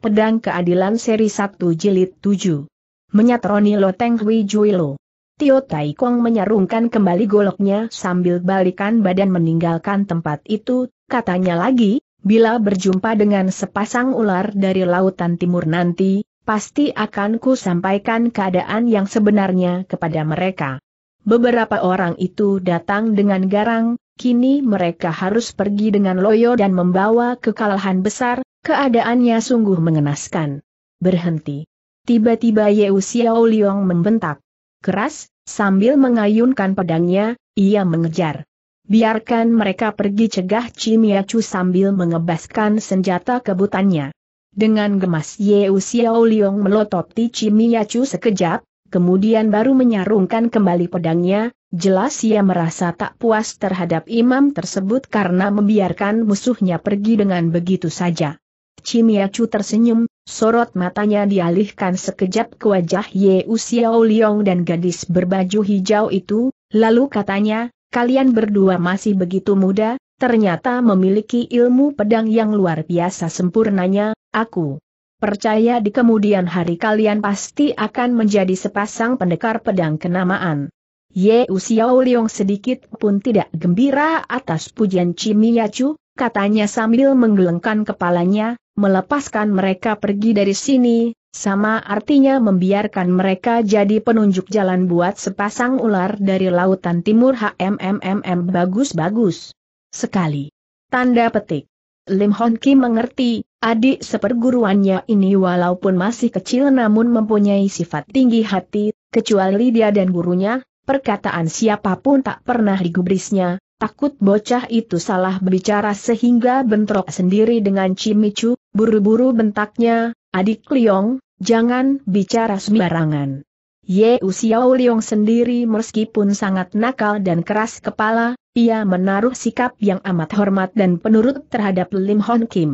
Pedang Keadilan Seri 1 Jilid 7. Menyatroni Loteng Hui Juilo. Tio Tai Kong menyarungkan kembali goloknya sambil balikan badan meninggalkan tempat itu, katanya lagi, bila berjumpa dengan sepasang ular dari lautan timur nanti, pasti akan ku sampaikan keadaan yang sebenarnya kepada mereka. Beberapa orang itu datang dengan garang, kini mereka harus pergi dengan loyo dan membawa kekalahan besar, keadaannya sungguh mengenaskan. Berhenti. Tiba-tiba Yeu Xiao Liong membentak. Keras, sambil mengayunkan pedangnya, ia mengejar. Biarkan mereka pergi cegah Cimiacu sambil mengebaskan senjata kebutannya. Dengan gemas Yeu Xiao Liong melototi Cimiacu sekejap, kemudian baru menyarungkan kembali pedangnya, Jelas ia merasa tak puas terhadap imam tersebut karena membiarkan musuhnya pergi dengan begitu saja. Cimiacu tersenyum, sorot matanya dialihkan sekejap ke wajah Ye Usiao Liong dan gadis berbaju hijau itu, lalu katanya, kalian berdua masih begitu muda, ternyata memiliki ilmu pedang yang luar biasa sempurnanya, aku percaya di kemudian hari kalian pasti akan menjadi sepasang pendekar pedang kenamaan. Ye Xiao Liong sedikit pun tidak gembira atas pujian Chu, katanya sambil menggelengkan kepalanya, melepaskan mereka pergi dari sini, sama artinya membiarkan mereka jadi penunjuk jalan buat sepasang ular dari lautan timur HMMMM bagus-bagus. Sekali. Tanda petik. Lim Hon Ki mengerti, adik seperguruannya ini walaupun masih kecil namun mempunyai sifat tinggi hati, kecuali dia dan gurunya, perkataan siapapun tak pernah digubrisnya, takut bocah itu salah berbicara sehingga bentrok sendiri dengan Cimicu, buru-buru bentaknya, adik Liong, jangan bicara sembarangan. Ye Usiao Liong sendiri meskipun sangat nakal dan keras kepala, ia menaruh sikap yang amat hormat dan penurut terhadap Lim Hon Kim.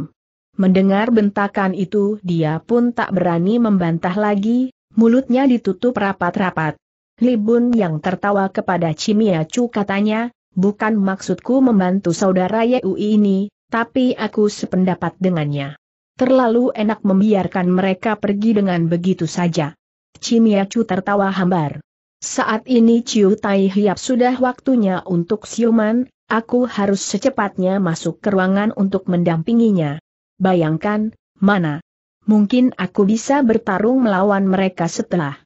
Mendengar bentakan itu dia pun tak berani membantah lagi, mulutnya ditutup rapat-rapat. Libun yang tertawa kepada Cimia Chu katanya, bukan maksudku membantu saudara Yeu ini, tapi aku sependapat dengannya. Terlalu enak membiarkan mereka pergi dengan begitu saja. Cimia Chu tertawa hambar. Saat ini Ciu Tai Hiap sudah waktunya untuk siuman, aku harus secepatnya masuk ke ruangan untuk mendampinginya. Bayangkan, mana? Mungkin aku bisa bertarung melawan mereka setelah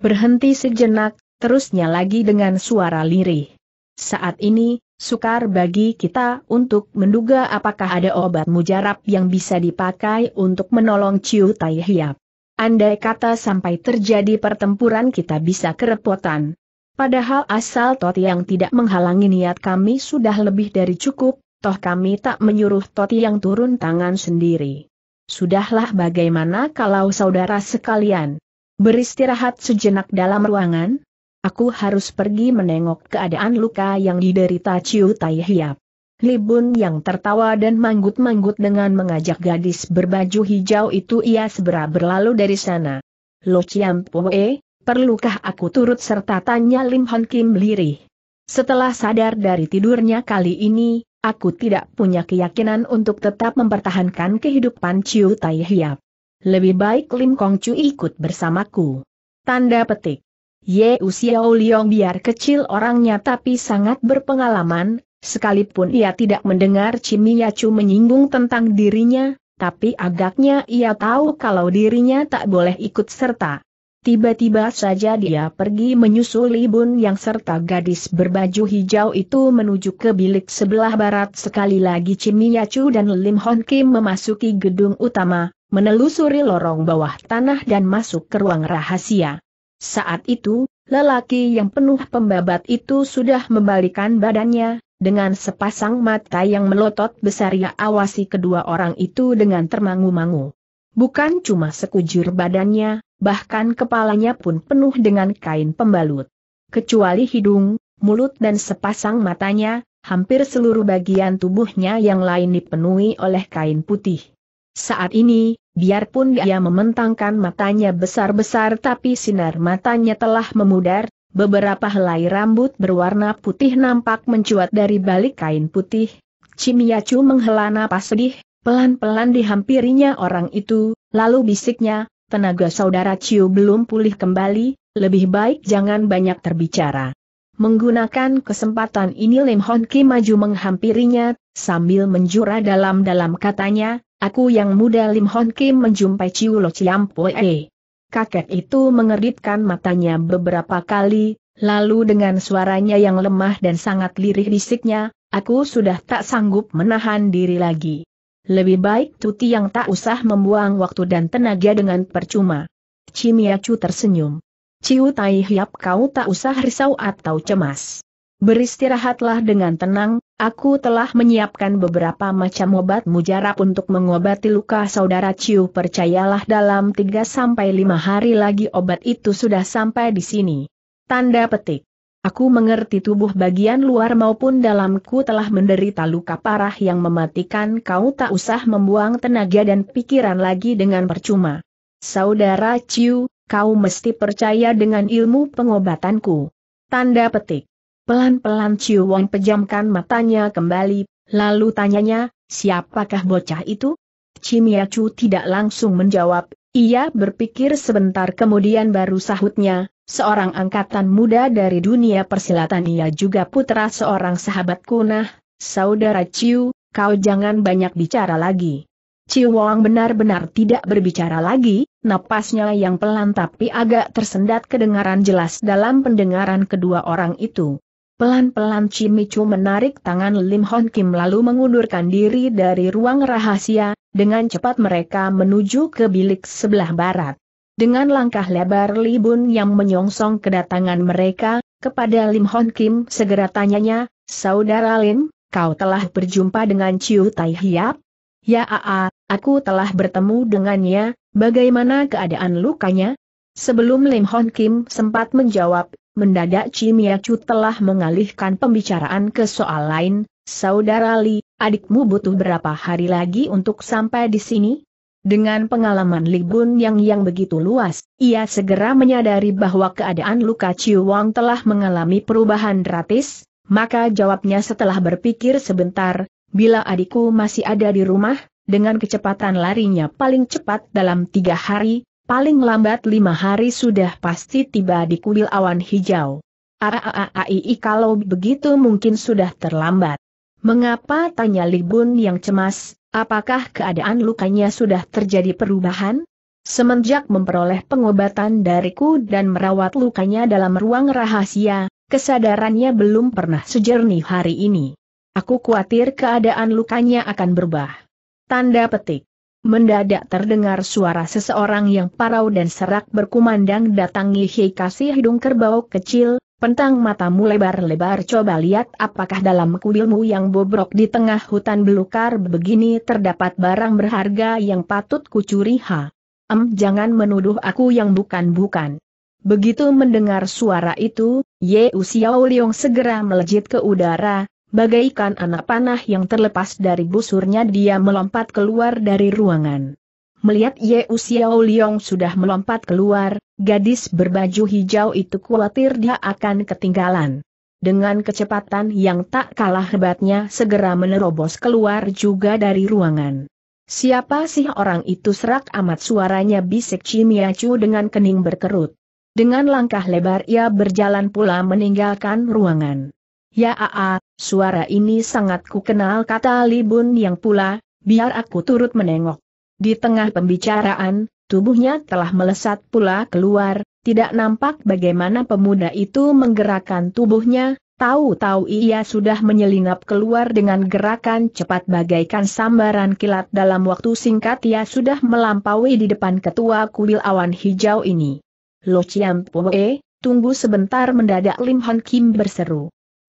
Berhenti sejenak, terusnya lagi dengan suara lirih. Saat ini, sukar bagi kita untuk menduga apakah ada obat mujarab yang bisa dipakai untuk menolong Ciu Tai Hiap. Andai kata sampai terjadi pertempuran kita bisa kerepotan. Padahal asal Tot yang tidak menghalangi niat kami sudah lebih dari cukup, toh kami tak menyuruh Toti yang turun tangan sendiri. Sudahlah bagaimana kalau saudara sekalian, Beristirahat sejenak dalam ruangan? Aku harus pergi menengok keadaan luka yang diderita Ciu Tai Hiap. Libun yang tertawa dan manggut-manggut dengan mengajak gadis berbaju hijau itu ia segera berlalu dari sana. Lo Chiam Poe, perlukah aku turut serta tanya Lim Hon Kim lirih. Setelah sadar dari tidurnya kali ini, aku tidak punya keyakinan untuk tetap mempertahankan kehidupan Ciu Tai Hiap. Lebih baik Lim Kong Chu ikut bersamaku. Tanda petik. Ye Xiao Liong biar kecil orangnya tapi sangat berpengalaman, sekalipun ia tidak mendengar Cimia ya Chu menyinggung tentang dirinya, tapi agaknya ia tahu kalau dirinya tak boleh ikut serta. Tiba-tiba saja dia pergi menyusul Libun yang serta gadis berbaju hijau itu menuju ke bilik sebelah barat sekali lagi ya Chu dan Lim Hon Kim memasuki gedung utama, menelusuri lorong bawah tanah dan masuk ke ruang rahasia. Saat itu, lelaki yang penuh pembabat itu sudah membalikan badannya, dengan sepasang mata yang melotot besar ia awasi kedua orang itu dengan termangu-mangu. Bukan cuma sekujur badannya, bahkan kepalanya pun penuh dengan kain pembalut. Kecuali hidung, mulut dan sepasang matanya, hampir seluruh bagian tubuhnya yang lain dipenuhi oleh kain putih. Saat ini, Biarpun dia mementangkan matanya besar-besar tapi sinar matanya telah memudar, beberapa helai rambut berwarna putih nampak mencuat dari balik kain putih. Cimiacu menghela napas sedih, pelan-pelan dihampirinya orang itu, lalu bisiknya, tenaga saudara Ciu belum pulih kembali, lebih baik jangan banyak terbicara. Menggunakan kesempatan ini Lim Hon Ki maju menghampirinya, sambil menjura dalam-dalam katanya, Aku yang muda Lim Hon Kim menjumpai Ciu Lo Chiam Poe. Kakek itu mengeritkan matanya beberapa kali, lalu dengan suaranya yang lemah dan sangat lirih bisiknya, aku sudah tak sanggup menahan diri lagi. Lebih baik Tuti yang tak usah membuang waktu dan tenaga dengan percuma. Cimia Chu tersenyum. Ciu Tai Hiap kau tak usah risau atau cemas. Beristirahatlah dengan tenang, aku telah menyiapkan beberapa macam obat mujarab untuk mengobati luka saudara Ciu percayalah dalam 3-5 hari lagi obat itu sudah sampai di sini. Tanda petik. Aku mengerti tubuh bagian luar maupun dalamku telah menderita luka parah yang mematikan kau tak usah membuang tenaga dan pikiran lagi dengan percuma. Saudara Ciu, kau mesti percaya dengan ilmu pengobatanku. Tanda petik. Pelan-pelan Ciu Wong pejamkan matanya kembali, lalu tanyanya, siapakah bocah itu? Cimia Chu tidak langsung menjawab, ia berpikir sebentar kemudian baru sahutnya, seorang angkatan muda dari dunia persilatan ia juga putra seorang sahabat kunah, saudara Ciu, kau jangan banyak bicara lagi. Ciu Wong benar-benar tidak berbicara lagi, napasnya yang pelan tapi agak tersendat kedengaran jelas dalam pendengaran kedua orang itu. Pelan-pelan Cimicu menarik tangan Lim Hon Kim lalu mengundurkan diri dari ruang rahasia, dengan cepat mereka menuju ke bilik sebelah barat. Dengan langkah lebar Bun yang menyongsong kedatangan mereka, kepada Lim Hon Kim segera tanyanya, Saudara Lim, kau telah berjumpa dengan Ciu Tai Hiap? Ya aa, aku telah bertemu dengannya, bagaimana keadaan lukanya? Sebelum Lim Hon Kim sempat menjawab, mendadak Cimiacu telah mengalihkan pembicaraan ke soal lain, Saudara Li, adikmu butuh berapa hari lagi untuk sampai di sini? Dengan pengalaman Libun yang yang begitu luas, ia segera menyadari bahwa keadaan luka Ciwang telah mengalami perubahan drastis, maka jawabnya setelah berpikir sebentar, bila adikku masih ada di rumah, dengan kecepatan larinya paling cepat dalam tiga hari, Paling lambat lima hari sudah pasti tiba di kuil awan hijau. Aaai ah, ah, ah, kalau begitu mungkin sudah terlambat. Mengapa tanya Libun yang cemas, apakah keadaan lukanya sudah terjadi perubahan? Semenjak memperoleh pengobatan dariku dan merawat lukanya dalam ruang rahasia, kesadarannya belum pernah sejernih hari ini. Aku khawatir keadaan lukanya akan berubah. Tanda petik. Mendadak terdengar suara seseorang yang parau dan serak berkumandang datangi Hei kasih hidung kerbau kecil, Pentang matamu lebar-lebar coba lihat apakah dalam kuilmu yang bobrok di tengah hutan belukar begini terdapat barang berharga yang patut kucuri ha. Em jangan menuduh aku yang bukan-bukan. Begitu mendengar suara itu, Ye Usiao Leong segera melejit ke udara, Bagaikan anak panah yang terlepas dari busurnya dia melompat keluar dari ruangan. Melihat Ye Xiao Liong sudah melompat keluar, gadis berbaju hijau itu khawatir dia akan ketinggalan. Dengan kecepatan yang tak kalah hebatnya segera menerobos keluar juga dari ruangan. Siapa sih orang itu serak amat suaranya bisik Cimiacu dengan kening berkerut. Dengan langkah lebar ia berjalan pula meninggalkan ruangan. Ya aa, Suara ini sangat kukenal kata Libun yang pula, biar aku turut menengok. Di tengah pembicaraan, tubuhnya telah melesat pula keluar, tidak nampak bagaimana pemuda itu menggerakkan tubuhnya, tahu-tahu ia sudah menyelinap keluar dengan gerakan cepat bagaikan sambaran kilat dalam waktu singkat ia sudah melampaui di depan ketua kuil awan hijau ini. Lo Chiam Pue, tunggu sebentar mendadak Lim Hon Kim berseru.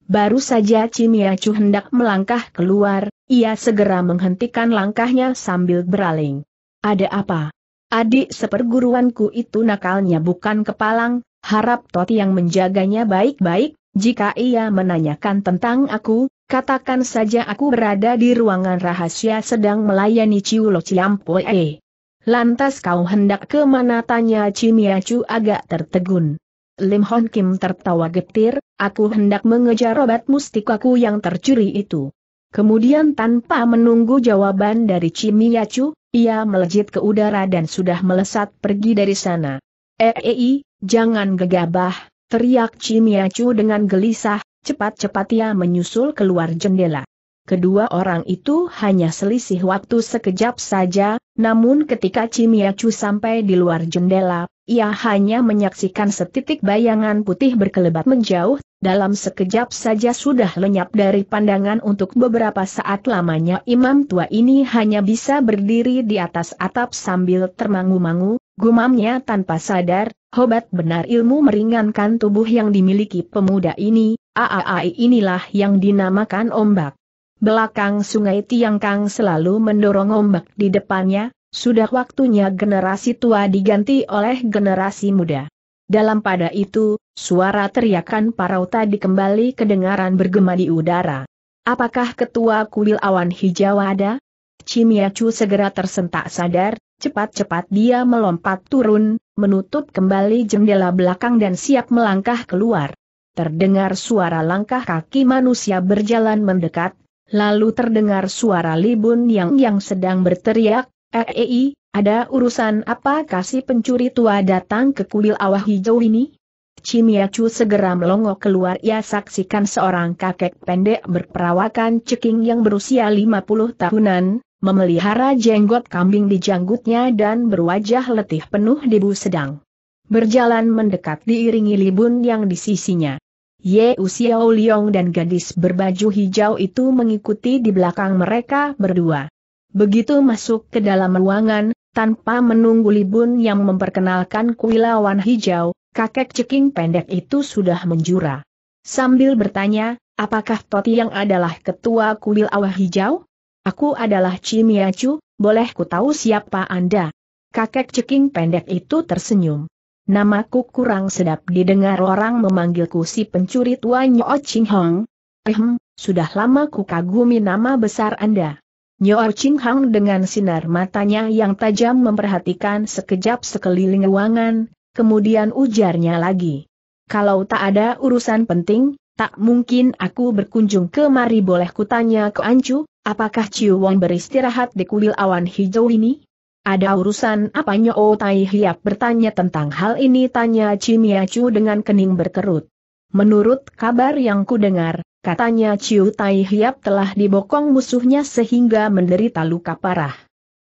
Baru saja Cimiacu hendak melangkah keluar, ia segera menghentikan langkahnya sambil beraling. Ada apa? Adik seperguruanku itu nakalnya bukan kepalang, harap Toti yang menjaganya baik-baik, jika ia menanyakan tentang aku, katakan saja aku berada di ruangan rahasia sedang melayani Ciulo Ciampoe. Lantas kau hendak ke mana tanya Cimiacu agak tertegun. Lim Hon Kim tertawa getir, aku hendak mengejar obat mustikaku yang tercuri itu. Kemudian tanpa menunggu jawaban dari Yacu, ia melejit ke udara dan sudah melesat pergi dari sana. Ei, eh, eh, jangan gegabah, teriak Yacu dengan gelisah, cepat-cepat ia menyusul keluar jendela. Kedua orang itu hanya selisih waktu sekejap saja, namun ketika Cimiacu sampai di luar jendela, ia hanya menyaksikan setitik bayangan putih berkelebat menjauh, dalam sekejap saja sudah lenyap dari pandangan untuk beberapa saat lamanya imam tua ini hanya bisa berdiri di atas atap sambil termangu-mangu, gumamnya tanpa sadar, hobat benar ilmu meringankan tubuh yang dimiliki pemuda ini, aai inilah yang dinamakan ombak. Belakang sungai Tiangkang selalu mendorong ombak di depannya, sudah waktunya generasi tua diganti oleh generasi muda. Dalam pada itu, suara teriakan para tadi dikembali kedengaran bergema di udara. Apakah ketua kuil awan hijau ada? Cimiacu segera tersentak sadar, cepat-cepat dia melompat turun, menutup kembali jendela belakang dan siap melangkah keluar. Terdengar suara langkah kaki manusia berjalan mendekat, Lalu terdengar suara Libun yang yang sedang berteriak, Ei, eh, eh, ada urusan apa kasih pencuri tua datang ke kuil awah hijau ini? Cimiacu segera melongo keluar ia saksikan seorang kakek pendek berperawakan ceking yang berusia 50 tahunan, memelihara jenggot kambing di janggutnya dan berwajah letih penuh debu sedang. Berjalan mendekat diiringi Libun yang di sisinya. Ye Usiao Liong dan gadis berbaju hijau itu mengikuti di belakang mereka berdua. Begitu masuk ke dalam ruangan, tanpa menunggu Libun yang memperkenalkan Kuilawan hijau, kakek ceking pendek itu sudah menjura. Sambil bertanya, apakah Toti yang adalah ketua kuil awah hijau? Aku adalah Cimiacu, boleh ku tahu siapa Anda? Kakek ceking pendek itu tersenyum. Namaku kurang sedap didengar orang memanggilku si pencuri tua Nyo Ching Hong. Ehem, sudah lama ku kagumi nama besar Anda. Nyo Ching Hong dengan sinar matanya yang tajam memperhatikan sekejap sekeliling ruangan, kemudian ujarnya lagi. Kalau tak ada urusan penting, tak mungkin aku berkunjung ke mari boleh kutanya ke Ancu, apakah Ciu Wong beristirahat di kuil awan hijau ini? Ada urusan apa Nyo Tai Hiap bertanya tentang hal ini tanya Cimia Chu dengan kening berkerut. Menurut kabar yang kudengar, katanya Ciu Tai Hiap telah dibokong musuhnya sehingga menderita luka parah.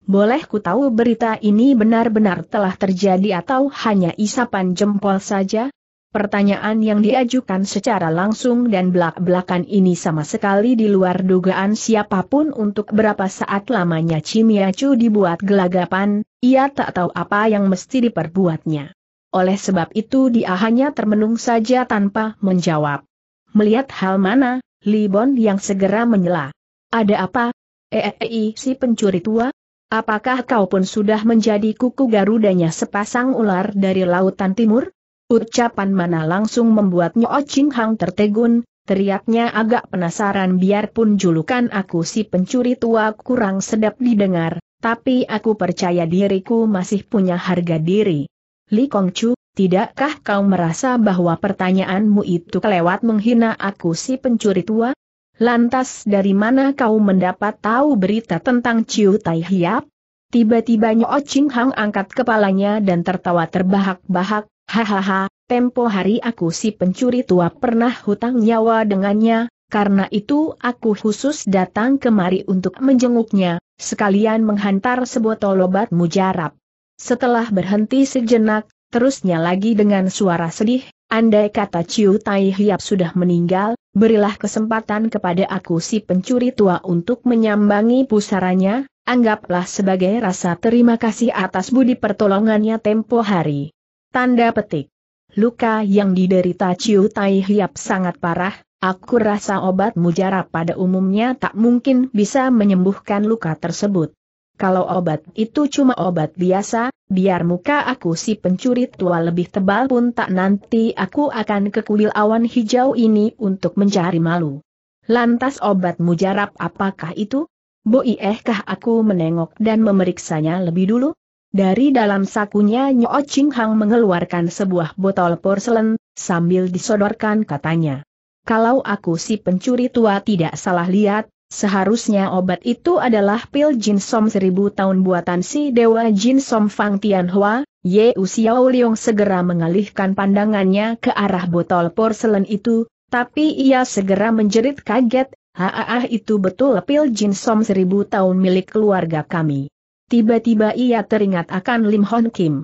Boleh ku tahu berita ini benar-benar telah terjadi atau hanya isapan jempol saja? Pertanyaan yang diajukan secara langsung dan belak-belakan ini sama sekali di luar dugaan siapapun untuk berapa saat lamanya Cimiacu dibuat gelagapan, ia tak tahu apa yang mesti diperbuatnya. Oleh sebab itu dia hanya termenung saja tanpa menjawab. Melihat hal mana, Libon yang segera menyela. Ada apa? Eei eh, eh, eh, si pencuri tua? Apakah kau pun sudah menjadi kuku garudanya sepasang ular dari lautan timur? Ucapan mana langsung membuat Nyo Ching Hang tertegun, teriaknya agak penasaran biarpun julukan aku si pencuri tua kurang sedap didengar, tapi aku percaya diriku masih punya harga diri. Li Kong Chu, tidakkah kau merasa bahwa pertanyaanmu itu kelewat menghina aku si pencuri tua? Lantas dari mana kau mendapat tahu berita tentang Chiu Tai Hiap? Tiba-tiba Nyo Ching Hang angkat kepalanya dan tertawa terbahak-bahak, Hahaha, tempo hari aku si pencuri tua pernah hutang nyawa dengannya, karena itu aku khusus datang kemari untuk menjenguknya, sekalian menghantar sebuah tolobat mujarab. Setelah berhenti sejenak, terusnya lagi dengan suara sedih, andai kata Ciu Tai Hiap sudah meninggal, berilah kesempatan kepada aku si pencuri tua untuk menyambangi pusaranya, anggaplah sebagai rasa terima kasih atas budi pertolongannya tempo hari. Tanda petik. Luka yang diderita Ciu Tai Hiap sangat parah, aku rasa obat mujarab pada umumnya tak mungkin bisa menyembuhkan luka tersebut. Kalau obat itu cuma obat biasa, biar muka aku si pencuri tua lebih tebal pun tak nanti aku akan ke kuil awan hijau ini untuk mencari malu. Lantas obat mujarab apakah itu? Boiehkah aku menengok dan memeriksanya lebih dulu? Dari dalam sakunya Nyo Ching Hang mengeluarkan sebuah botol porselen, sambil disodorkan katanya. Kalau aku si pencuri tua tidak salah lihat, seharusnya obat itu adalah pil Jin Som seribu tahun buatan si Dewa Jin Som Fang Tian Hua, Ye Xiao Leong segera mengalihkan pandangannya ke arah botol porselen itu, tapi ia segera menjerit kaget, Haah itu betul pil Jin Som seribu tahun milik keluarga kami. Tiba-tiba ia teringat akan Lim Hon Kim.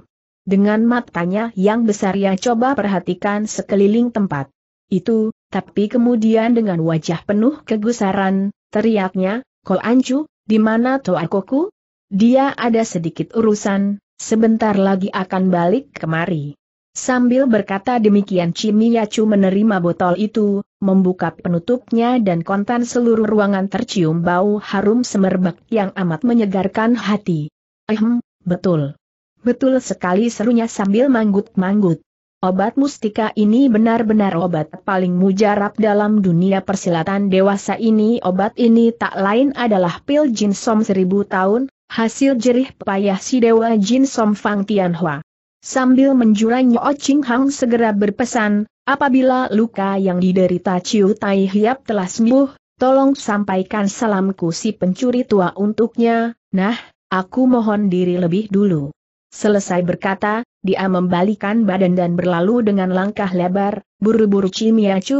Dengan matanya yang besar ia coba perhatikan sekeliling tempat. Itu, tapi kemudian dengan wajah penuh kegusaran, teriaknya, Ko Anju, di mana Toakoku? Dia ada sedikit urusan, sebentar lagi akan balik kemari. Sambil berkata demikian Chimiyacu menerima botol itu, membuka penutupnya dan kontan seluruh ruangan tercium bau harum semerbak yang amat menyegarkan hati. Ehem, betul. Betul sekali serunya sambil manggut-manggut. Obat mustika ini benar-benar obat paling mujarab dalam dunia persilatan dewasa ini. Obat ini tak lain adalah pil Jin Som seribu tahun, hasil jerih payah si Dewa Jin Som Fang Tianhua. Sambil menjurai Nyo Ching Hang segera berpesan, apabila luka yang diderita Ciu Tai Hiap telah sembuh, tolong sampaikan salamku si pencuri tua untuknya, nah, aku mohon diri lebih dulu. Selesai berkata, dia membalikan badan dan berlalu dengan langkah lebar, buru-buru Chu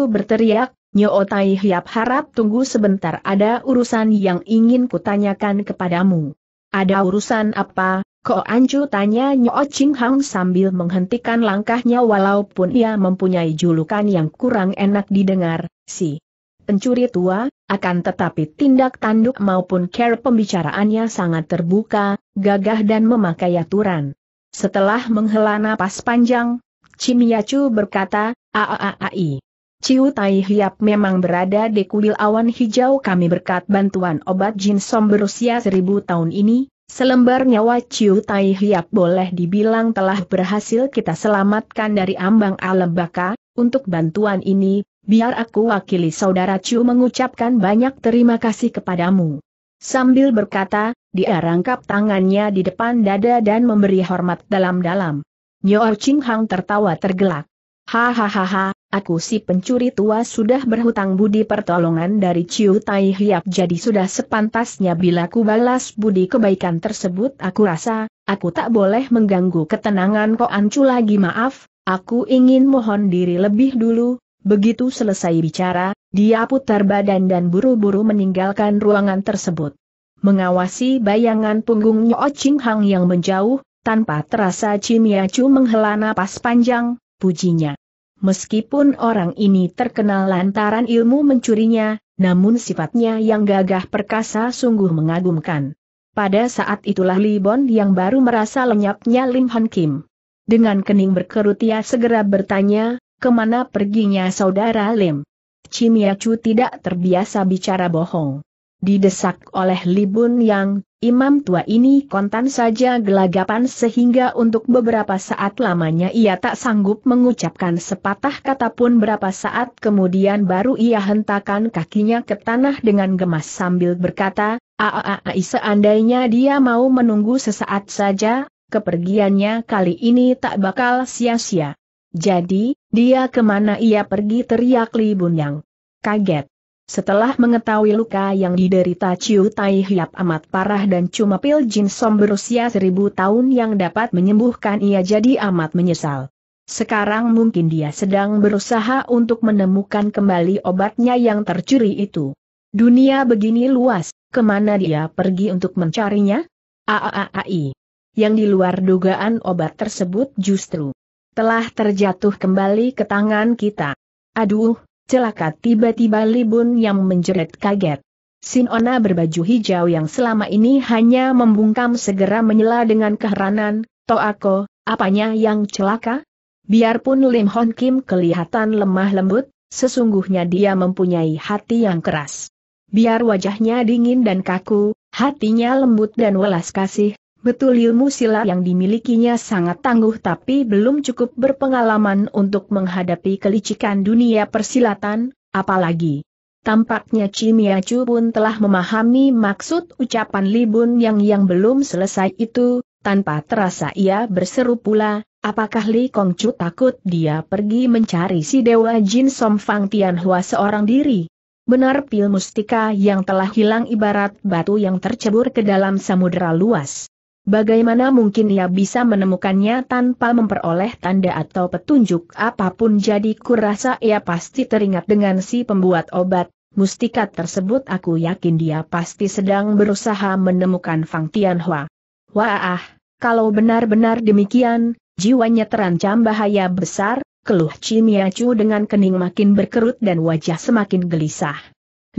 berteriak, Nyo Tai Hiap harap tunggu sebentar ada urusan yang ingin kutanyakan kepadamu. Ada urusan apa, Ko Anju tanya Nyo Ching Hang sambil menghentikan langkahnya walaupun ia mempunyai julukan yang kurang enak didengar, si pencuri tua, akan tetapi tindak tanduk maupun care pembicaraannya sangat terbuka, gagah dan memakai aturan. Setelah menghela napas panjang, Chim Yacu berkata, Aaai. Ciu Tai Hiap memang berada di kuil awan hijau kami berkat bantuan obat jin som berusia seribu tahun ini, Selembar nyawa Ciu Tai Hiap boleh dibilang telah berhasil kita selamatkan dari ambang alam baka. untuk bantuan ini, biar aku wakili saudara Ciu mengucapkan banyak terima kasih kepadamu. Sambil berkata, dia rangkap tangannya di depan dada dan memberi hormat dalam-dalam. Nyo Ching Hang tertawa tergelak. Hahaha, aku si pencuri tua sudah berhutang budi pertolongan dari Ciu Tai Hiap jadi sudah sepantasnya bila ku balas budi kebaikan tersebut aku rasa, aku tak boleh mengganggu ketenangan kok Ancu lagi maaf, aku ingin mohon diri lebih dulu, begitu selesai bicara, dia putar badan dan buru-buru meninggalkan ruangan tersebut. Mengawasi bayangan punggungnya O Ching Hang yang menjauh, tanpa terasa Cimiacu Chu menghela napas panjang, pujinya. Meskipun orang ini terkenal lantaran ilmu mencurinya, namun sifatnya yang gagah perkasa sungguh mengagumkan. Pada saat itulah Bon yang baru merasa lenyapnya Lim Han Kim. Dengan kening berkerut ia segera bertanya, kemana perginya saudara Lim? Chu tidak terbiasa bicara bohong. Didesak oleh Libun Yang, imam tua ini kontan saja gelagapan sehingga untuk beberapa saat lamanya ia tak sanggup mengucapkan sepatah kata pun berapa saat kemudian baru ia hentakan kakinya ke tanah dengan gemas sambil berkata, Aaai seandainya dia mau menunggu sesaat saja, kepergiannya kali ini tak bakal sia-sia. Jadi, dia kemana ia pergi teriak Libun yang Kaget. Setelah mengetahui luka yang diderita Ciu Tai Hiap amat parah dan cuma pil Jin Som berusia seribu tahun yang dapat menyembuhkan ia jadi amat menyesal. Sekarang mungkin dia sedang berusaha untuk menemukan kembali obatnya yang tercuri itu. Dunia begini luas, kemana dia pergi untuk mencarinya? Aaai. Yang di luar dugaan obat tersebut justru telah terjatuh kembali ke tangan kita. Aduh, celaka tiba-tiba Libun yang menjerit kaget. Sinona berbaju hijau yang selama ini hanya membungkam segera menyela dengan keheranan, Toako, apanya yang celaka? Biarpun Lim Hon Kim kelihatan lemah lembut, sesungguhnya dia mempunyai hati yang keras. Biar wajahnya dingin dan kaku, hatinya lembut dan welas kasih, Betul ilmu silat yang dimilikinya sangat tangguh tapi belum cukup berpengalaman untuk menghadapi kelicikan dunia persilatan, apalagi. Tampaknya Cimiacu pun telah memahami maksud ucapan Libun yang yang belum selesai itu, tanpa terasa ia berseru pula, apakah Li Kongcu takut dia pergi mencari si Dewa Jin Som Fang Tianhua seorang diri? Benar pil mustika yang telah hilang ibarat batu yang tercebur ke dalam samudera luas. Bagaimana mungkin ia bisa menemukannya tanpa memperoleh tanda atau petunjuk apapun jadi kurasa ia pasti teringat dengan si pembuat obat, mustika tersebut aku yakin dia pasti sedang berusaha menemukan Fang Tianhua. Wah, kalau benar-benar demikian, jiwanya terancam bahaya besar, keluh Chu dengan kening makin berkerut dan wajah semakin gelisah.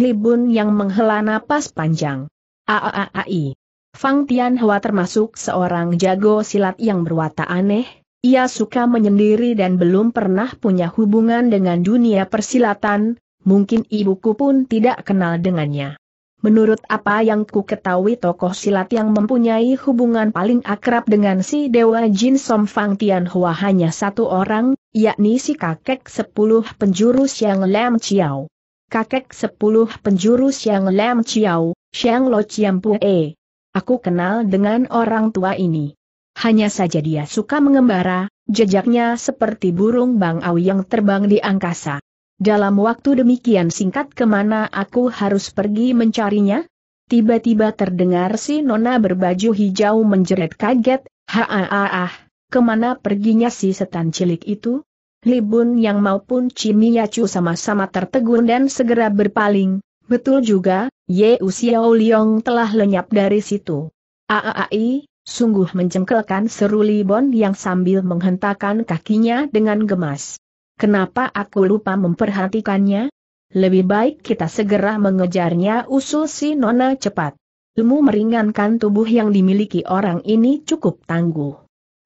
Libun yang menghela napas panjang. Aaai. Fang Tianhua termasuk seorang jago silat yang berwatak aneh, ia suka menyendiri dan belum pernah punya hubungan dengan dunia persilatan, mungkin ibuku pun tidak kenal dengannya. Menurut apa yang ku ketahui tokoh silat yang mempunyai hubungan paling akrab dengan si Dewa Jin Som Fang Tian Hua hanya satu orang, yakni si kakek sepuluh penjurus yang Lam Chiao. Kakek sepuluh penjurus yang Lam Chiao, Xiang Lo ciampu Pue. Aku kenal dengan orang tua ini. Hanya saja dia suka mengembara, jejaknya seperti burung bangau yang terbang di angkasa. Dalam waktu demikian singkat kemana aku harus pergi mencarinya? Tiba-tiba terdengar si nona berbaju hijau menjerit kaget, ha kemana perginya si setan cilik itu? Libun yang maupun Cimiyacu sama-sama tertegun dan segera berpaling, Betul juga, Ye Xiao Liong telah lenyap dari situ. Aai, sungguh mencengkelkan seru Libon yang sambil menghentakkan kakinya dengan gemas. Kenapa aku lupa memperhatikannya? Lebih baik kita segera mengejarnya usul si Nona cepat. Ilmu meringankan tubuh yang dimiliki orang ini cukup tangguh.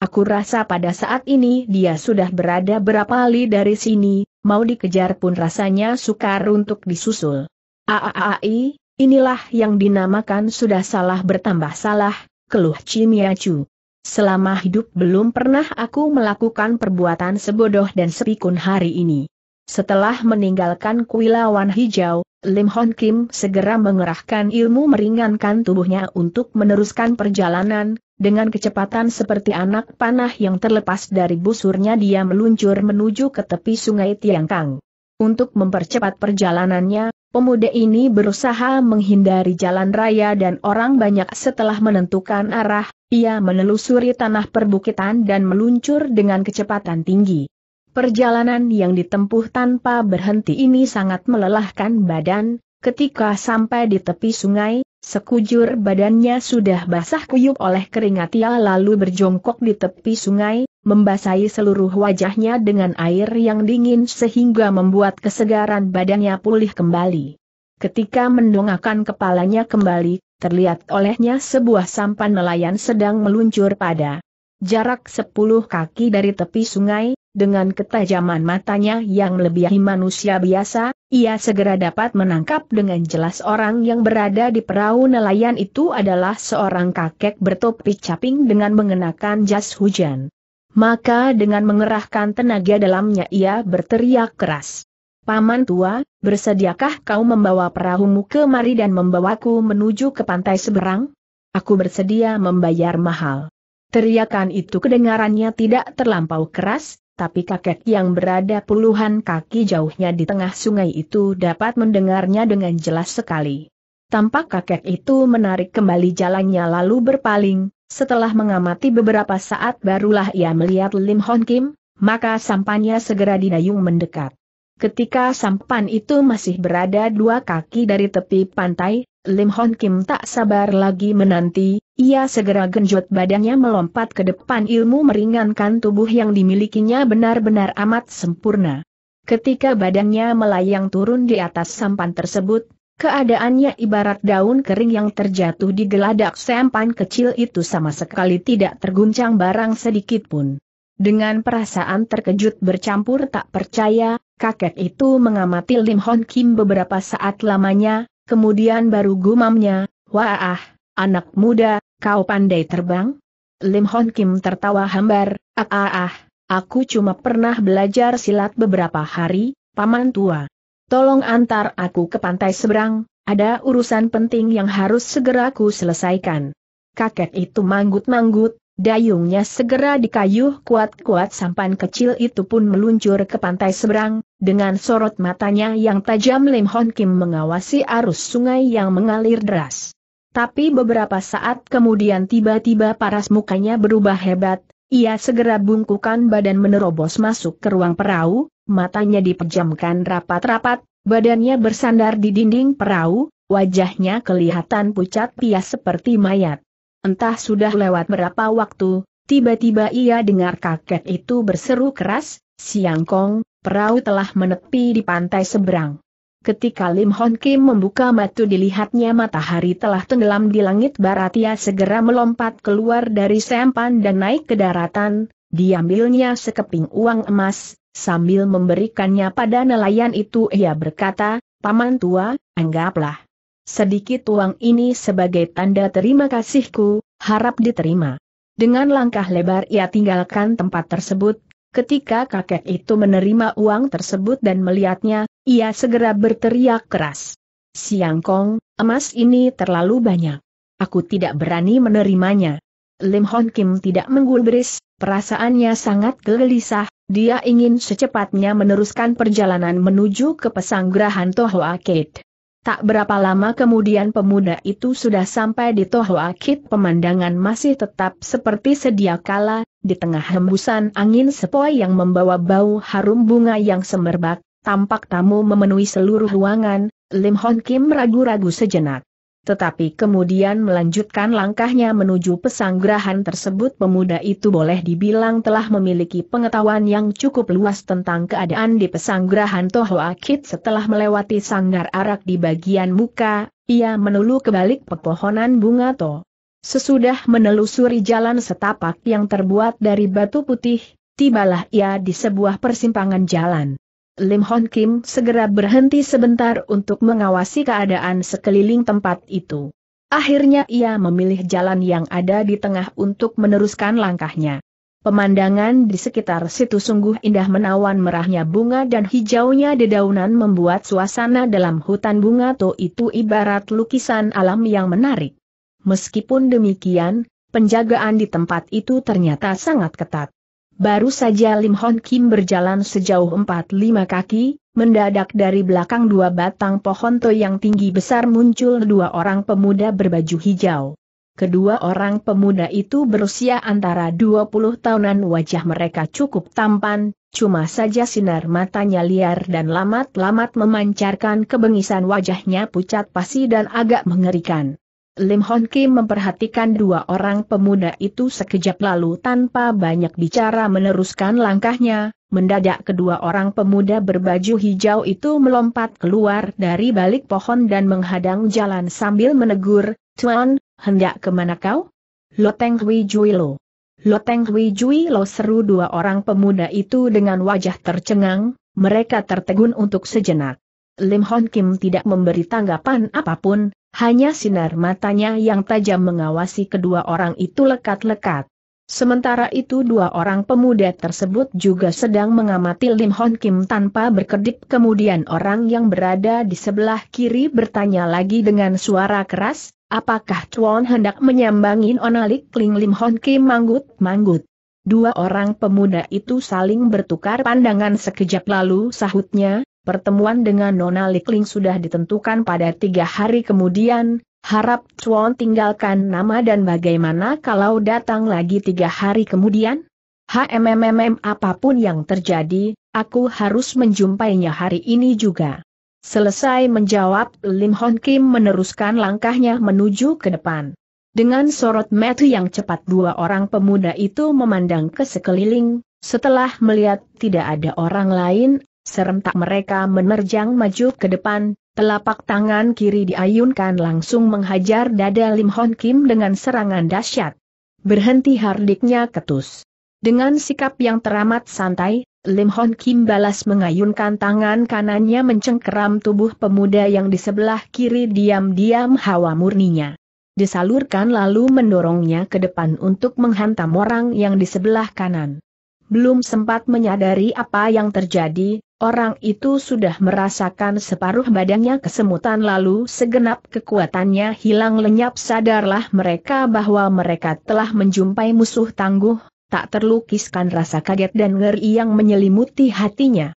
Aku rasa pada saat ini dia sudah berada berapa li dari sini, mau dikejar pun rasanya sukar untuk disusul. Aaai, inilah yang dinamakan sudah salah bertambah salah, keluh Cimiacu. Selama hidup belum pernah aku melakukan perbuatan sebodoh dan sepikun hari ini. Setelah meninggalkan kuilawan hijau, Lim Hon Kim segera mengerahkan ilmu meringankan tubuhnya untuk meneruskan perjalanan, dengan kecepatan seperti anak panah yang terlepas dari busurnya dia meluncur menuju ke tepi sungai Tiangkang. Untuk mempercepat perjalanannya, Pemuda ini berusaha menghindari jalan raya dan orang banyak setelah menentukan arah, ia menelusuri tanah perbukitan dan meluncur dengan kecepatan tinggi. Perjalanan yang ditempuh tanpa berhenti ini sangat melelahkan badan, ketika sampai di tepi sungai, sekujur badannya sudah basah kuyup oleh keringat ia lalu berjongkok di tepi sungai, membasahi seluruh wajahnya dengan air yang dingin sehingga membuat kesegaran badannya pulih kembali. Ketika mendongakkan kepalanya kembali, terlihat olehnya sebuah sampan nelayan sedang meluncur pada jarak sepuluh kaki dari tepi sungai, dengan ketajaman matanya yang melebihi manusia biasa, ia segera dapat menangkap dengan jelas orang yang berada di perahu nelayan itu adalah seorang kakek bertopi caping dengan mengenakan jas hujan. Maka dengan mengerahkan tenaga dalamnya ia berteriak keras. Paman tua, bersediakah kau membawa perahumu kemari dan membawaku menuju ke pantai seberang? Aku bersedia membayar mahal. Teriakan itu kedengarannya tidak terlampau keras, tapi kakek yang berada puluhan kaki jauhnya di tengah sungai itu dapat mendengarnya dengan jelas sekali. Tampak kakek itu menarik kembali jalannya lalu berpaling, setelah mengamati beberapa saat barulah ia melihat Lim Hon Kim, maka sampannya segera didayung mendekat. Ketika sampan itu masih berada dua kaki dari tepi pantai, Lim Hon Kim tak sabar lagi menanti, ia segera genjot badannya melompat ke depan ilmu meringankan tubuh yang dimilikinya benar-benar amat sempurna. Ketika badannya melayang turun di atas sampan tersebut, Keadaannya ibarat daun kering yang terjatuh di geladak sampan kecil itu sama sekali tidak terguncang barang sedikit pun. Dengan perasaan terkejut bercampur tak percaya, kakek itu mengamati Lim Hon Kim beberapa saat lamanya, kemudian baru gumamnya, Wah, anak muda, kau pandai terbang? Lim Hon Kim tertawa hambar, ah ah ah, aku cuma pernah belajar silat beberapa hari, paman tua. Tolong antar aku ke pantai seberang, ada urusan penting yang harus segera ku selesaikan. Kakek itu manggut-manggut, dayungnya segera dikayuh kuat-kuat sampan kecil itu pun meluncur ke pantai seberang, dengan sorot matanya yang tajam Lim Hon Kim mengawasi arus sungai yang mengalir deras. Tapi beberapa saat kemudian tiba-tiba paras mukanya berubah hebat, ia segera bungkukan badan menerobos masuk ke ruang perahu, matanya dipejamkan rapat-rapat, badannya bersandar di dinding perahu, wajahnya kelihatan pucat pias seperti mayat. Entah sudah lewat berapa waktu, tiba-tiba ia dengar kakek itu berseru keras, Siang Kong, perahu telah menepi di pantai seberang. Ketika Lim Hon Kim membuka matu, dilihatnya matahari telah tenggelam di langit barat ia segera melompat keluar dari sempan dan naik ke daratan, diambilnya sekeping uang emas, Sambil memberikannya pada nelayan itu ia berkata, Paman tua, anggaplah. Sedikit uang ini sebagai tanda terima kasihku, harap diterima. Dengan langkah lebar ia tinggalkan tempat tersebut, Ketika kakek itu menerima uang tersebut dan melihatnya, ia segera berteriak keras. Siang Kong, emas ini terlalu banyak. Aku tidak berani menerimanya. Lim Hon Kim tidak menggulbris, perasaannya sangat gelisah, dia ingin secepatnya meneruskan perjalanan menuju ke pesanggrahan Tohoakit. Tak berapa lama kemudian pemuda itu sudah sampai di Tohoakit pemandangan masih tetap seperti sedia kala, di tengah hembusan angin sepoi yang membawa bau harum bunga yang semerbak, tampak tamu memenuhi seluruh ruangan, Lim Hon Kim ragu-ragu sejenak tetapi kemudian melanjutkan langkahnya menuju pesanggrahan tersebut pemuda itu boleh dibilang telah memiliki pengetahuan yang cukup luas tentang keadaan di pesanggrahan Tohoakit. setelah melewati sanggar arak di bagian muka, ia menelu kebalik balik pepohonan bunga to. Sesudah menelusuri jalan setapak yang terbuat dari batu putih, tibalah ia di sebuah persimpangan jalan. Lim Hon Kim segera berhenti sebentar untuk mengawasi keadaan sekeliling tempat itu. Akhirnya ia memilih jalan yang ada di tengah untuk meneruskan langkahnya. Pemandangan di sekitar situ sungguh indah menawan merahnya bunga dan hijaunya dedaunan membuat suasana dalam hutan bunga to itu ibarat lukisan alam yang menarik. Meskipun demikian, penjagaan di tempat itu ternyata sangat ketat. Baru saja Lim Hon Kim berjalan sejauh 4-5 kaki, mendadak dari belakang dua batang pohon to yang tinggi besar muncul dua orang pemuda berbaju hijau. Kedua orang pemuda itu berusia antara 20 tahunan wajah mereka cukup tampan, cuma saja sinar matanya liar dan lamat-lamat memancarkan kebengisan wajahnya pucat pasi dan agak mengerikan. Lim Hon Kim memperhatikan dua orang pemuda itu sekejap lalu tanpa banyak bicara meneruskan langkahnya, mendadak kedua orang pemuda berbaju hijau itu melompat keluar dari balik pohon dan menghadang jalan sambil menegur, Tuan, hendak kemana kau? Loteng Hui Jui Lo. Loteng Hui Jui Lo seru dua orang pemuda itu dengan wajah tercengang, mereka tertegun untuk sejenak. Lim Hon Kim tidak memberi tanggapan apapun, hanya sinar matanya yang tajam mengawasi kedua orang itu lekat-lekat. Sementara itu dua orang pemuda tersebut juga sedang mengamati Lim Hon Kim tanpa berkedip kemudian orang yang berada di sebelah kiri bertanya lagi dengan suara keras, apakah Chuan hendak menyambangin Onalik Kling Lim Hon Kim manggut-manggut. Dua orang pemuda itu saling bertukar pandangan sekejap lalu sahutnya, pertemuan dengan Nona Likling sudah ditentukan pada tiga hari kemudian, harap Chuan tinggalkan nama dan bagaimana kalau datang lagi tiga hari kemudian? HMMM apapun yang terjadi, aku harus menjumpainya hari ini juga. Selesai menjawab, Lim Hon Kim meneruskan langkahnya menuju ke depan. Dengan sorot mata yang cepat dua orang pemuda itu memandang ke sekeliling, setelah melihat tidak ada orang lain, Serentak mereka menerjang maju ke depan, telapak tangan kiri diayunkan langsung menghajar dada Lim Hon Kim dengan serangan dahsyat. Berhenti hardiknya ketus. Dengan sikap yang teramat santai, Lim Hon Kim balas mengayunkan tangan kanannya mencengkeram tubuh pemuda yang di sebelah kiri diam-diam hawa murninya. Disalurkan lalu mendorongnya ke depan untuk menghantam orang yang di sebelah kanan. Belum sempat menyadari apa yang terjadi, Orang itu sudah merasakan separuh badannya kesemutan lalu segenap kekuatannya hilang lenyap sadarlah mereka bahwa mereka telah menjumpai musuh tangguh, tak terlukiskan rasa kaget dan ngeri yang menyelimuti hatinya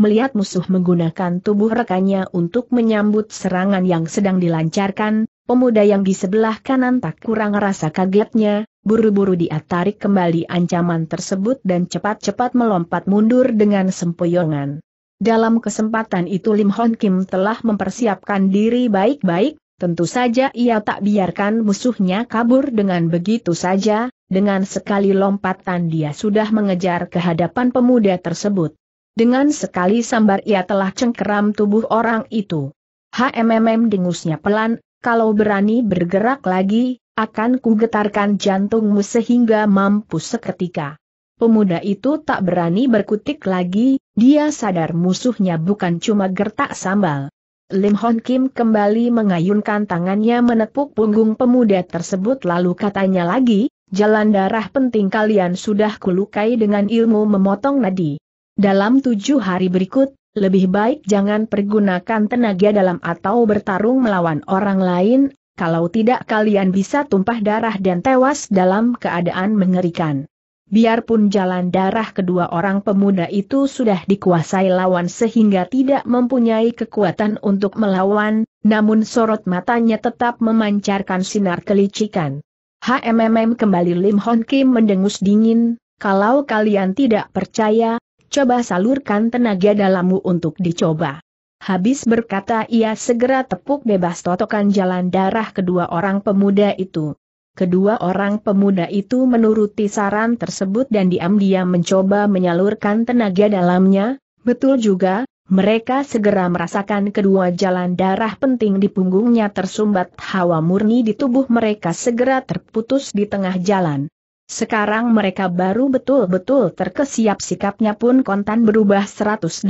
melihat musuh menggunakan tubuh rekannya untuk menyambut serangan yang sedang dilancarkan, pemuda yang di sebelah kanan tak kurang rasa kagetnya, buru-buru dia tarik kembali ancaman tersebut dan cepat-cepat melompat mundur dengan sempoyongan. Dalam kesempatan itu Lim Hon Kim telah mempersiapkan diri baik-baik, tentu saja ia tak biarkan musuhnya kabur dengan begitu saja, dengan sekali lompatan dia sudah mengejar kehadapan pemuda tersebut. Dengan sekali sambar ia telah cengkeram tubuh orang itu. HMMM dengusnya pelan, kalau berani bergerak lagi, akan kugetarkan jantungmu sehingga mampus seketika. Pemuda itu tak berani berkutik lagi, dia sadar musuhnya bukan cuma gertak sambal. Lim Hon Kim kembali mengayunkan tangannya menepuk punggung pemuda tersebut lalu katanya lagi, jalan darah penting kalian sudah kulukai dengan ilmu memotong nadi. Dalam tujuh hari berikut, lebih baik jangan pergunakan tenaga dalam atau bertarung melawan orang lain, kalau tidak kalian bisa tumpah darah dan tewas dalam keadaan mengerikan. Biarpun jalan darah kedua orang pemuda itu sudah dikuasai lawan sehingga tidak mempunyai kekuatan untuk melawan, namun sorot matanya tetap memancarkan sinar kelicikan. HMMM kembali Lim Hon Kim mendengus dingin, kalau kalian tidak percaya, coba salurkan tenaga dalammu untuk dicoba. Habis berkata ia segera tepuk bebas totokan jalan darah kedua orang pemuda itu. Kedua orang pemuda itu menuruti saran tersebut dan diam-diam mencoba menyalurkan tenaga dalamnya, betul juga, mereka segera merasakan kedua jalan darah penting di punggungnya tersumbat hawa murni di tubuh mereka segera terputus di tengah jalan. Sekarang mereka baru betul-betul terkesiap sikapnya pun kontan berubah 180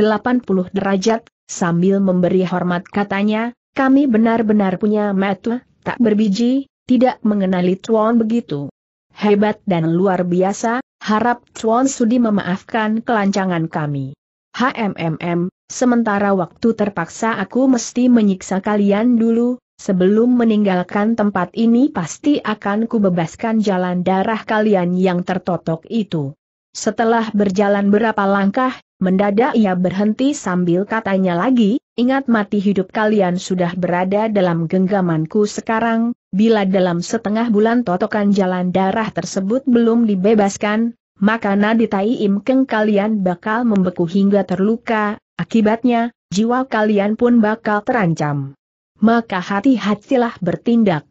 derajat, sambil memberi hormat katanya, kami benar-benar punya metu, tak berbiji, tidak mengenali Tuan begitu. Hebat dan luar biasa, harap Tuan sudi memaafkan kelancangan kami. HMMM, sementara waktu terpaksa aku mesti menyiksa kalian dulu, Sebelum meninggalkan tempat ini pasti akan kubebaskan jalan darah kalian yang tertotok itu. Setelah berjalan berapa langkah, mendadak ia berhenti sambil katanya lagi, ingat mati hidup kalian sudah berada dalam genggamanku sekarang, bila dalam setengah bulan totokan jalan darah tersebut belum dibebaskan, maka naditai imkeng kalian bakal membeku hingga terluka, akibatnya, jiwa kalian pun bakal terancam maka hati-hatilah bertindak.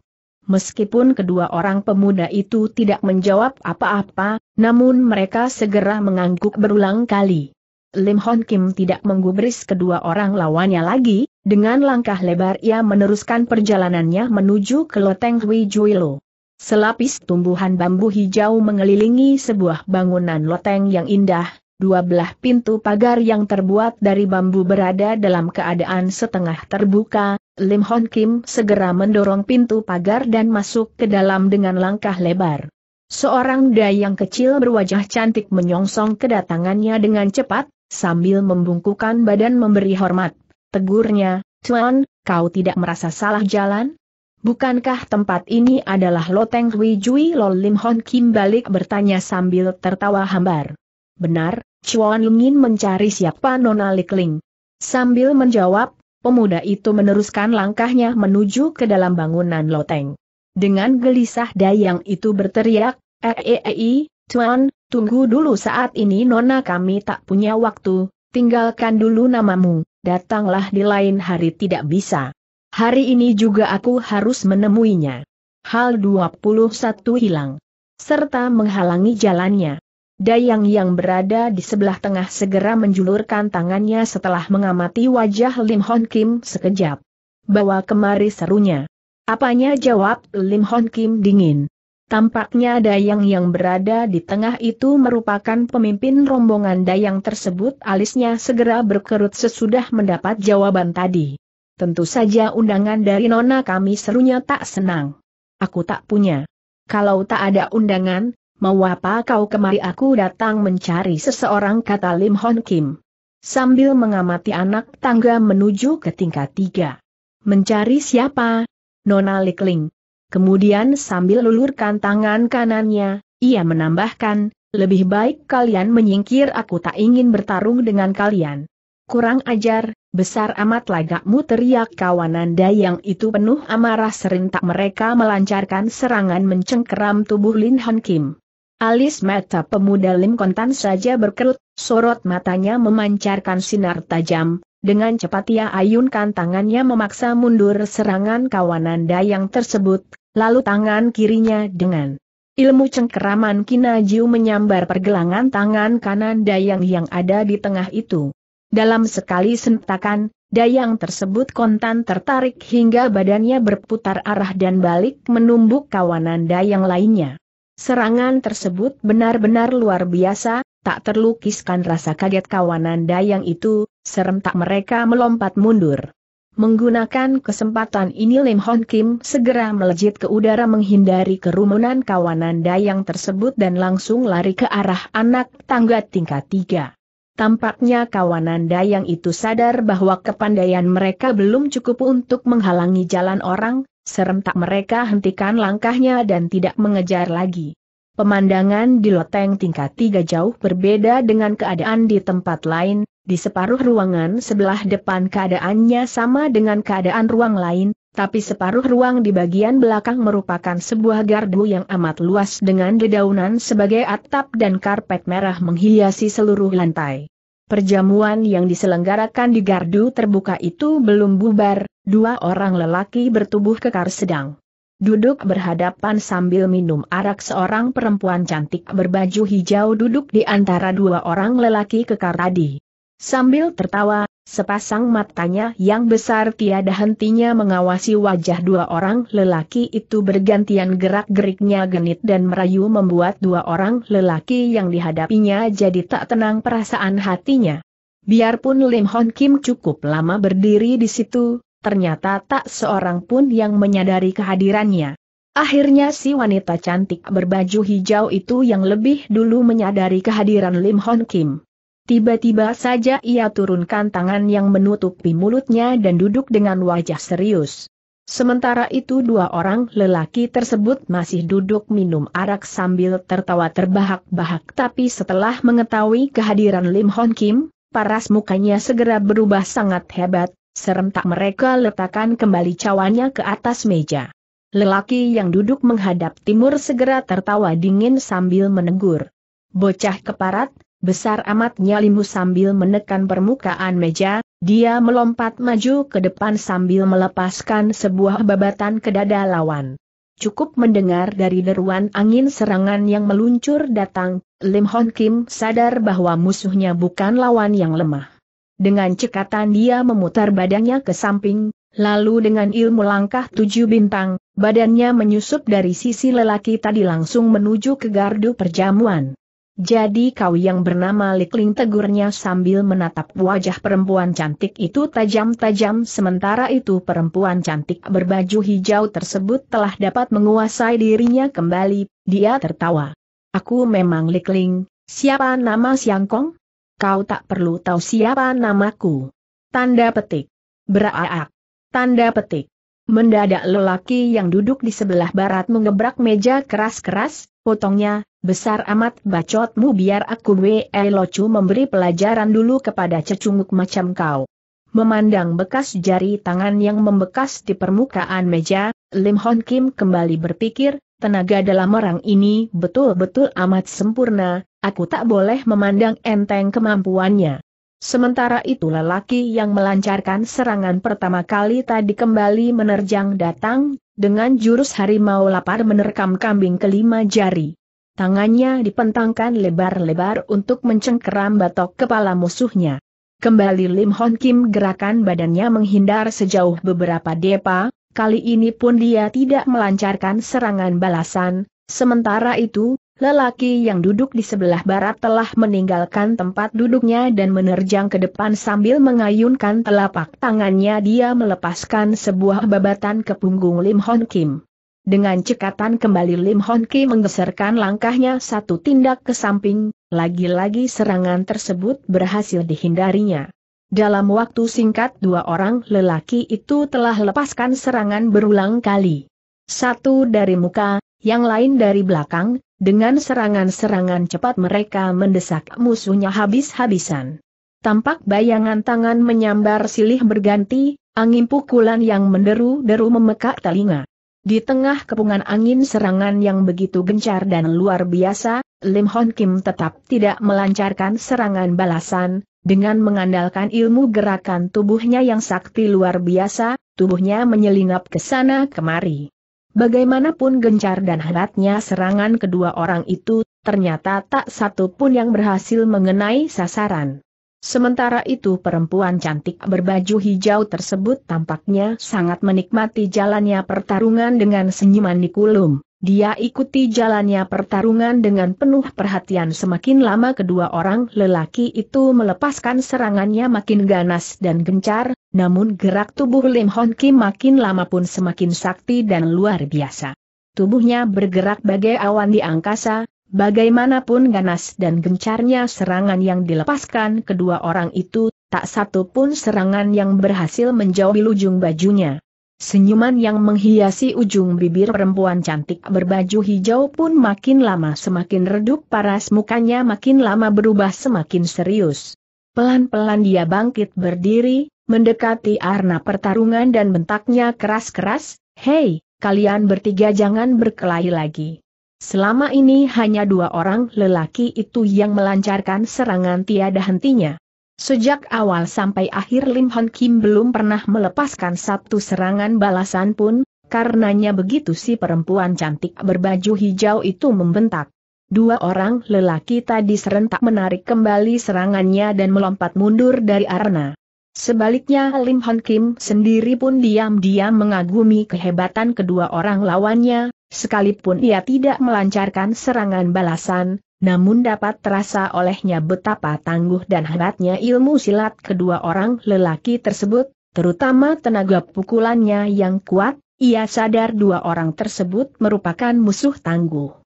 Meskipun kedua orang pemuda itu tidak menjawab apa-apa, namun mereka segera mengangguk berulang kali. Lim Hon Kim tidak menggubris kedua orang lawannya lagi, dengan langkah lebar ia meneruskan perjalanannya menuju ke loteng Hui Juilo. Selapis tumbuhan bambu hijau mengelilingi sebuah bangunan loteng yang indah, dua belah pintu pagar yang terbuat dari bambu berada dalam keadaan setengah terbuka, Lim Hon Kim segera mendorong pintu pagar dan masuk ke dalam dengan langkah lebar. Seorang dayang kecil berwajah cantik menyongsong kedatangannya dengan cepat, sambil membungkukan badan memberi hormat. Tegurnya, Tuan, kau tidak merasa salah jalan? Bukankah tempat ini adalah loteng Hui Jui Lol Lim Hon Kim balik bertanya sambil tertawa hambar. Benar, Chuan ingin mencari siapa Nona Likling. Sambil menjawab, pemuda itu meneruskan langkahnya menuju ke dalam bangunan loteng. Dengan gelisah dayang itu berteriak, Eei, eh, eh, eh, Chuan, tunggu dulu saat ini Nona kami tak punya waktu, tinggalkan dulu namamu, datanglah di lain hari tidak bisa. Hari ini juga aku harus menemuinya. Hal 21 hilang. Serta menghalangi jalannya. Dayang yang berada di sebelah tengah segera menjulurkan tangannya setelah mengamati wajah Lim Hon Kim sekejap. Bawa kemari serunya. Apanya jawab Lim Hon Kim dingin. Tampaknya Dayang yang berada di tengah itu merupakan pemimpin rombongan Dayang tersebut alisnya segera berkerut sesudah mendapat jawaban tadi. Tentu saja undangan dari nona kami serunya tak senang. Aku tak punya. Kalau tak ada undangan, Mau apa kau kemari aku datang mencari seseorang kata Lim Hon Kim. Sambil mengamati anak tangga menuju ke tingkat tiga. Mencari siapa? Nona Likling. Kemudian sambil lulurkan tangan kanannya, ia menambahkan, lebih baik kalian menyingkir aku tak ingin bertarung dengan kalian. Kurang ajar, besar amat lagakmu teriak kawanan dayang itu penuh amarah serintak mereka melancarkan serangan mencengkeram tubuh Lin Hon Kim. Alis mata pemuda Lim Kontan saja berkerut, sorot matanya memancarkan sinar tajam, dengan cepat ia ayunkan tangannya memaksa mundur serangan kawanan dayang tersebut, lalu tangan kirinya dengan ilmu cengkeraman Kinajiu menyambar pergelangan tangan kanan dayang yang ada di tengah itu. Dalam sekali sentakan, dayang tersebut kontan tertarik hingga badannya berputar arah dan balik menumbuk kawanan dayang lainnya. Serangan tersebut benar-benar luar biasa, tak terlukiskan rasa kaget kawanan dayang itu, serentak mereka melompat mundur. Menggunakan kesempatan ini Lim Hon Kim segera melejit ke udara menghindari kerumunan kawanan dayang tersebut dan langsung lari ke arah anak tangga tingkat tiga. Tampaknya kawanan dayang itu sadar bahwa kepandaian mereka belum cukup untuk menghalangi jalan orang, Serentak mereka hentikan langkahnya dan tidak mengejar lagi. Pemandangan di loteng tingkat tiga jauh berbeda dengan keadaan di tempat lain, di separuh ruangan sebelah depan keadaannya sama dengan keadaan ruang lain, tapi separuh ruang di bagian belakang merupakan sebuah gardu yang amat luas dengan dedaunan sebagai atap dan karpet merah menghiasi seluruh lantai. Perjamuan yang diselenggarakan di gardu terbuka itu belum bubar, dua orang lelaki bertubuh kekar sedang. Duduk berhadapan sambil minum arak seorang perempuan cantik berbaju hijau duduk di antara dua orang lelaki kekar tadi. Sambil tertawa, Sepasang matanya yang besar tiada hentinya mengawasi wajah dua orang lelaki itu bergantian gerak-geriknya genit dan merayu membuat dua orang lelaki yang dihadapinya jadi tak tenang perasaan hatinya. Biarpun Lim Hon Kim cukup lama berdiri di situ, ternyata tak seorang pun yang menyadari kehadirannya. Akhirnya si wanita cantik berbaju hijau itu yang lebih dulu menyadari kehadiran Lim Hon Kim. Tiba-tiba saja ia turunkan tangan yang menutupi mulutnya dan duduk dengan wajah serius. Sementara itu dua orang lelaki tersebut masih duduk minum arak sambil tertawa terbahak-bahak tapi setelah mengetahui kehadiran Lim Hon Kim, paras mukanya segera berubah sangat hebat, serentak mereka letakkan kembali cawannya ke atas meja. Lelaki yang duduk menghadap timur segera tertawa dingin sambil menegur. Bocah keparat, besar amat nyalimu sambil menekan permukaan meja, dia melompat maju ke depan sambil melepaskan sebuah babatan ke dada lawan. Cukup mendengar dari deruan angin serangan yang meluncur datang, Lim Hon Kim sadar bahwa musuhnya bukan lawan yang lemah. Dengan cekatan dia memutar badannya ke samping, lalu dengan ilmu langkah tujuh bintang, badannya menyusup dari sisi lelaki tadi langsung menuju ke gardu perjamuan. Jadi kau yang bernama Likling tegurnya sambil menatap wajah perempuan cantik itu tajam-tajam sementara itu perempuan cantik berbaju hijau tersebut telah dapat menguasai dirinya kembali, dia tertawa. Aku memang Likling, siapa nama Siangkong? Kau tak perlu tahu siapa namaku. Tanda petik. Beraak. Tanda petik. Mendadak lelaki yang duduk di sebelah barat mengebrak meja keras-keras, potongnya, besar amat bacotmu biar aku we locu memberi pelajaran dulu kepada cecunguk macam kau. Memandang bekas jari tangan yang membekas di permukaan meja, Lim Hon Kim kembali berpikir, tenaga dalam orang ini betul-betul amat sempurna, aku tak boleh memandang enteng kemampuannya. Sementara itu lelaki yang melancarkan serangan pertama kali tadi kembali menerjang datang, dengan jurus harimau lapar menerkam kambing kelima jari tangannya dipentangkan lebar-lebar untuk mencengkeram batok kepala musuhnya. Kembali Lim Hon Kim gerakan badannya menghindar sejauh beberapa depa, kali ini pun dia tidak melancarkan serangan balasan, sementara itu, lelaki yang duduk di sebelah barat telah meninggalkan tempat duduknya dan menerjang ke depan sambil mengayunkan telapak tangannya dia melepaskan sebuah babatan ke punggung Lim Hon Kim. Dengan cekatan kembali Lim Hon Ki menggeserkan langkahnya satu tindak ke samping, lagi-lagi serangan tersebut berhasil dihindarinya. Dalam waktu singkat dua orang lelaki itu telah lepaskan serangan berulang kali. Satu dari muka, yang lain dari belakang, dengan serangan-serangan cepat mereka mendesak musuhnya habis-habisan. Tampak bayangan tangan menyambar silih berganti, angin pukulan yang menderu-deru memekak telinga. Di tengah kepungan angin serangan yang begitu gencar dan luar biasa, Lim Hon Kim tetap tidak melancarkan serangan balasan, dengan mengandalkan ilmu gerakan tubuhnya yang sakti luar biasa, tubuhnya menyelinap ke sana kemari. Bagaimanapun gencar dan hebatnya serangan kedua orang itu, ternyata tak satu pun yang berhasil mengenai sasaran. Sementara itu perempuan cantik berbaju hijau tersebut tampaknya sangat menikmati jalannya pertarungan dengan senyuman Nikulum. Dia ikuti jalannya pertarungan dengan penuh perhatian semakin lama kedua orang lelaki itu melepaskan serangannya makin ganas dan gencar, namun gerak tubuh Lim Hon Kim makin lama pun semakin sakti dan luar biasa. Tubuhnya bergerak bagai awan di angkasa, Bagaimanapun ganas dan gencarnya serangan yang dilepaskan kedua orang itu, tak satu pun serangan yang berhasil menjauhi ujung bajunya. Senyuman yang menghiasi ujung bibir perempuan cantik berbaju hijau pun makin lama semakin redup paras mukanya makin lama berubah semakin serius. Pelan-pelan dia bangkit berdiri, mendekati arna pertarungan dan bentaknya keras-keras, Hei, kalian bertiga jangan berkelahi lagi. Selama ini hanya dua orang lelaki itu yang melancarkan serangan tiada hentinya. Sejak awal sampai akhir Lim Hon Kim belum pernah melepaskan satu serangan balasan pun, karenanya begitu si perempuan cantik berbaju hijau itu membentak. Dua orang lelaki tadi serentak menarik kembali serangannya dan melompat mundur dari arena. Sebaliknya Lim Hon Kim sendiri pun diam-diam mengagumi kehebatan kedua orang lawannya, Sekalipun ia tidak melancarkan serangan balasan, namun dapat terasa olehnya betapa tangguh dan hebatnya ilmu silat kedua orang lelaki tersebut, terutama tenaga pukulannya yang kuat, ia sadar dua orang tersebut merupakan musuh tangguh.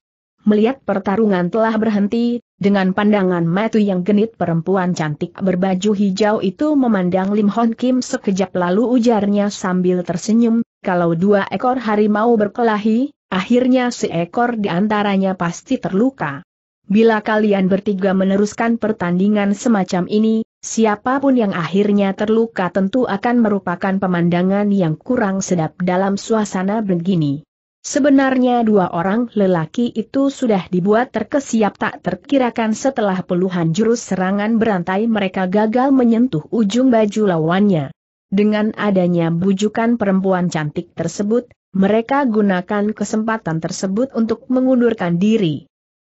Melihat pertarungan telah berhenti, dengan pandangan matu yang genit perempuan cantik berbaju hijau itu memandang Lim Hon Kim sekejap lalu ujarnya sambil tersenyum, kalau dua ekor harimau berkelahi, akhirnya seekor di antaranya pasti terluka. Bila kalian bertiga meneruskan pertandingan semacam ini, siapapun yang akhirnya terluka tentu akan merupakan pemandangan yang kurang sedap dalam suasana begini. Sebenarnya dua orang lelaki itu sudah dibuat terkesiap tak terkirakan setelah puluhan jurus serangan berantai mereka gagal menyentuh ujung baju lawannya. Dengan adanya bujukan perempuan cantik tersebut, mereka gunakan kesempatan tersebut untuk mengundurkan diri.